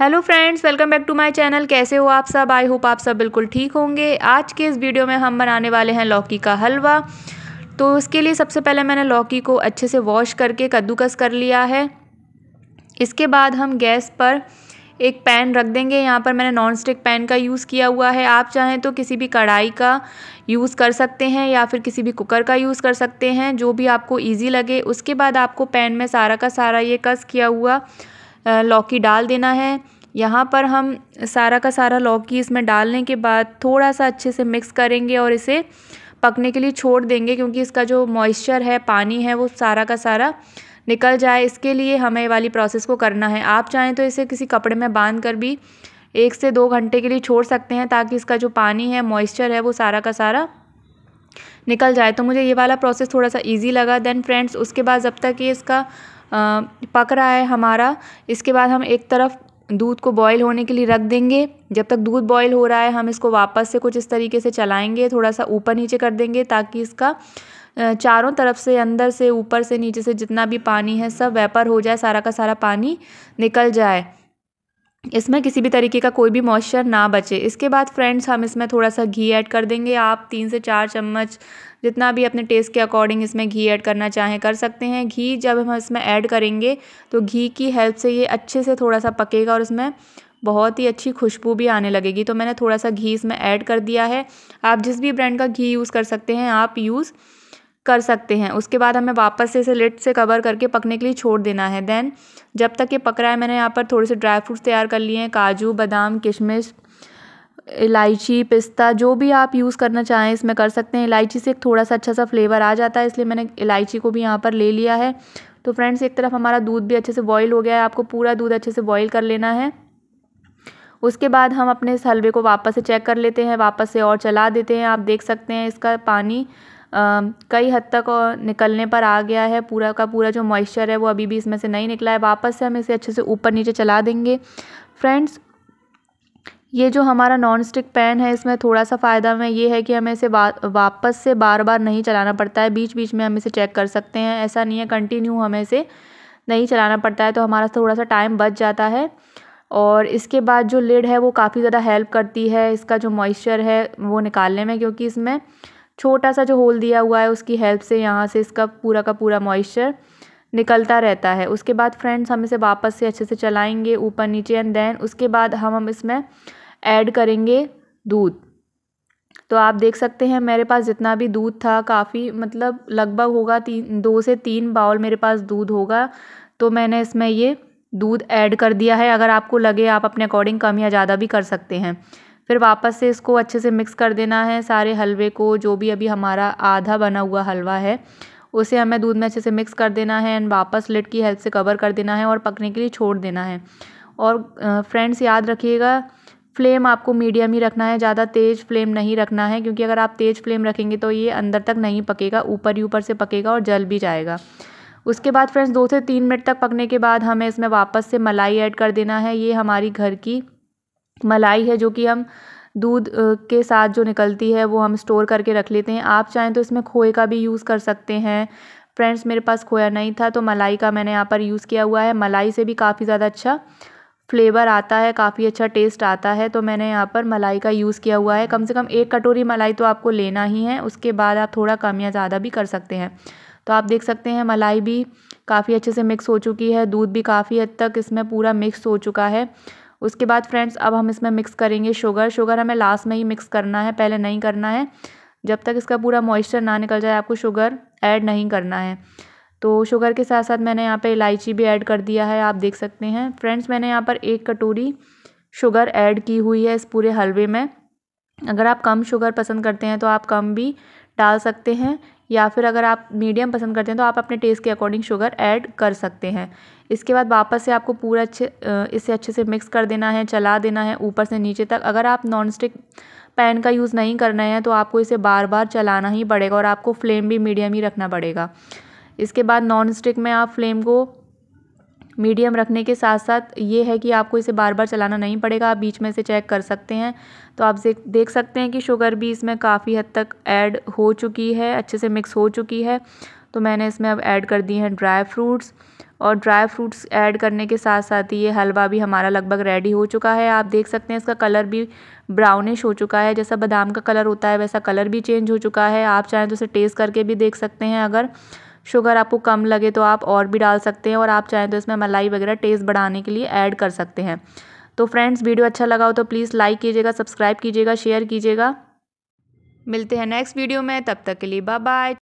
hello friends welcome back to my channel कैसे हो आप सब आई होप आप सब बिल्कुल ठीक होंगे आज के इस वीडियो में हम बनाने वाले हैं लौकी का हलवा तो उसके लिए सबसे पहले मैंने लौकी को अच्छे से वॉश करके कद्दूकस कर लिया है इसके बाद हम गैस पर एक पैन रख देंगे यहाँ पर मैंने नॉन स्टिक पैन का यूज़ किया हुआ है आप चाहें तो किसी भी कढ़ाई का यूज़ कर सकते हैं या फिर किसी भी कुकर का यूज़ कर सकते हैं जो भी आपको ईजी लगे उसके बाद आपको पैन में सारा का सारा ये कस किया हुआ लौकी डाल देना है यहाँ पर हम सारा का सारा लौकी इसमें डालने के बाद थोड़ा सा अच्छे से मिक्स करेंगे और इसे पकने के लिए छोड़ देंगे क्योंकि इसका जो मॉइस्चर है पानी है वो सारा का सारा निकल जाए इसके लिए हमें वाली प्रोसेस को करना है आप चाहें तो इसे किसी कपड़े में बांध कर भी एक से दो घंटे के लिए छोड़ सकते हैं ताकि इसका जो पानी है मॉइस्चर है वो सारा का सारा निकल जाए तो मुझे ये वाला प्रोसेस थोड़ा सा ईजी लगा देन फ्रेंड्स उसके बाद जब तक ये इसका पक रहा है हमारा इसके बाद हम एक तरफ दूध को बॉईल होने के लिए रख देंगे जब तक दूध बॉईल हो रहा है हम इसको वापस से कुछ इस तरीके से चलाएंगे थोड़ा सा ऊपर नीचे कर देंगे ताकि इसका चारों तरफ से अंदर से ऊपर से नीचे से जितना भी पानी है सब वेपर हो जाए सारा का सारा पानी निकल जाए इसमें किसी भी तरीके का कोई भी मॉइस्चर ना बचे इसके बाद फ्रेंड्स हम इसमें थोड़ा सा घी ऐड कर देंगे आप तीन से चार चम्मच जितना भी अपने टेस्ट के अकॉर्डिंग इसमें घी ऐड करना चाहें कर सकते हैं घी जब हम इसमें ऐड करेंगे तो घी की हेल्प से ये अच्छे से थोड़ा सा पकेगा और इसमें बहुत ही अच्छी खुशबू भी आने लगेगी तो मैंने थोड़ा सा घी इसमें ऐड कर दिया है आप जिस भी ब्रांड का घी यूज़ कर सकते हैं आप यूज़ कर सकते हैं उसके बाद हमें वापस से इसे लिट से कवर करके पकने के लिए छोड़ देना है देन जब तक ये पक रहा है मैंने यहाँ पर थोड़े से ड्राई फ्रूट्स तैयार कर लिए हैं काजू बादाम किशमिश इलायची पिस्ता जो भी आप यूज़ करना चाहें इसमें कर सकते हैं इलायची से एक थोड़ा सा अच्छा सा फ्लेवर आ जाता है इसलिए मैंने इलायची को भी यहाँ पर ले लिया है तो फ्रेंड्स एक तरफ हमारा दूध भी अच्छे से बॉयल हो गया है आपको पूरा दूध अच्छे से बॉयल कर लेना है उसके बाद हम अपने इस हलवे को वापस से चेक कर लेते हैं वापस से और चला देते हैं आप देख सकते हैं इसका पानी कई हद तक निकलने पर आ गया है पूरा का पूरा जो मॉइस्चर है वो अभी भी इसमें से नहीं निकला है वापस से हम इसे अच्छे से ऊपर नीचे चला देंगे फ्रेंड्स ये जो हमारा नॉन स्टिक पैन है इसमें थोड़ा सा फ़ायदा में ये है कि हमें इसे वा वापस से बार बार नहीं चलाना पड़ता है बीच बीच में हम इसे चेक कर सकते हैं ऐसा नहीं है कंटिन्यू हमें इसे नहीं चलाना पड़ता है तो हमारा थोड़ा सा टाइम बच जाता है और इसके बाद जो लिड है वो काफ़ी ज़्यादा हेल्प करती है इसका जो मॉइस्चर है वो निकालने में क्योंकि इसमें छोटा सा जो होल दिया हुआ है उसकी हेल्प से यहाँ से इसका पूरा का पूरा मॉइस्चर निकलता रहता है उसके बाद फ्रेंड्स हम इसे वापस से अच्छे से चलाएंगे ऊपर नीचे एंड देन उसके बाद हम हम इसमें ऐड करेंगे दूध तो आप देख सकते हैं मेरे पास जितना भी दूध था काफ़ी मतलब लगभग होगा तीन दो से तीन बाउल मेरे पास दूध होगा तो मैंने इसमें ये दूध ऐड कर दिया है अगर आपको लगे आप अपने अकॉर्डिंग कम या ज़्यादा भी कर सकते हैं फिर वापस से इसको अच्छे से मिक्स कर देना है सारे हलवे को जो भी अभी हमारा आधा बना हुआ हलवा है उसे हमें दूध में अच्छे से मिक्स कर देना है एंड वापस लिट की हेल्प से कवर कर देना है और पकने के लिए छोड़ देना है और फ्रेंड्स याद रखिएगा फ्लेम आपको मीडियम ही रखना है ज़्यादा तेज़ फ्लेम नहीं रखना है क्योंकि अगर आप तेज़ फ्लेम रखेंगे तो ये अंदर तक नहीं पकेगा ऊपर ही ऊपर से पकेगा और जल भी जाएगा उसके बाद फ्रेंड्स दो से तीन मिनट तक पकने के बाद हमें इसमें वापस से मलाई ऐड कर देना है ये हमारी घर की मलाई है जो कि हम दूध के साथ जो निकलती है वो हम स्टोर करके रख लेते हैं आप चाहें तो इसमें खोए का भी यूज़ कर सकते हैं फ्रेंड्स मेरे पास खोया नहीं था तो मलाई का मैंने यहाँ पर यूज़ किया हुआ है मलाई से भी काफ़ी ज़्यादा अच्छा फ्लेवर आता है काफ़ी अच्छा टेस्ट आता है तो मैंने यहाँ पर मलाई का यूज़ किया हुआ है कम से कम एक कटोरी मलाई तो आपको लेना ही है उसके बाद आप थोड़ा कम या ज़्यादा भी कर सकते हैं तो आप देख सकते हैं मलाई भी काफ़ी अच्छे से मिक्स हो चुकी है दूध भी काफ़ी हद तक इसमें पूरा मिक्स हो चुका है उसके बाद फ्रेंड्स अब हम इसमें मिक्स करेंगे शुगर शुगर हमें लास्ट में ही मिक्स करना है पहले नहीं करना है जब तक इसका पूरा मॉइस्चर ना निकल जाए आपको शुगर ऐड नहीं करना है तो शुगर के साथ साथ मैंने यहाँ पे इलायची भी ऐड कर दिया है आप देख सकते हैं फ्रेंड्स मैंने यहाँ पर एक कटोरी शुगर ऐड की हुई है इस पूरे हलवे में अगर आप कम शुगर पसंद करते हैं तो आप कम भी डाल सकते हैं या फिर अगर आप मीडियम पसंद करते हैं तो आप अपने टेस्ट के अकॉर्डिंग शुगर ऐड कर सकते हैं इसके बाद वापस से आपको पूरा अच्छे इसे अच्छे से मिक्स कर देना है चला देना है ऊपर से नीचे तक अगर आप नॉन स्टिक पैन का यूज़ नहीं करना है तो आपको इसे बार बार चलाना ही पड़ेगा और आपको फ्लेम भी मीडियम ही रखना पड़ेगा इसके बाद नॉन स्टिक में आप फ्लेम को मीडियम रखने के साथ साथ ये है कि आपको इसे बार बार चलाना नहीं पड़ेगा आप बीच में से चेक कर सकते हैं तो आप देख सकते हैं कि शुगर भी इसमें काफ़ी हद तक ऐड हो चुकी है अच्छे से मिक्स हो चुकी है तो मैंने इसमें अब ऐड कर दी हैं ड्राई फ्रूट्स और ड्राई फ्रूट्स ऐड करने के साथ साथ ही ये हलवा भी हमारा लगभग रेडी हो चुका है आप देख सकते हैं इसका कलर भी ब्राउनिश हो चुका है जैसा बादाम का कलर होता है वैसा कलर भी चेंज हो चुका है आप चाहें तो इसे टेस्ट करके भी देख सकते हैं अगर शुगर आपको कम लगे तो आप और भी डाल सकते हैं और आप चाहें तो इसमें मलाई वगैरह टेस्ट बढ़ाने के लिए ऐड कर सकते हैं तो फ्रेंड्स वीडियो अच्छा लगा हो तो प्लीज़ लाइक कीजिएगा सब्सक्राइब कीजिएगा शेयर कीजिएगा मिलते हैं नेक्स्ट वीडियो में तब तक के लिए बाय बाय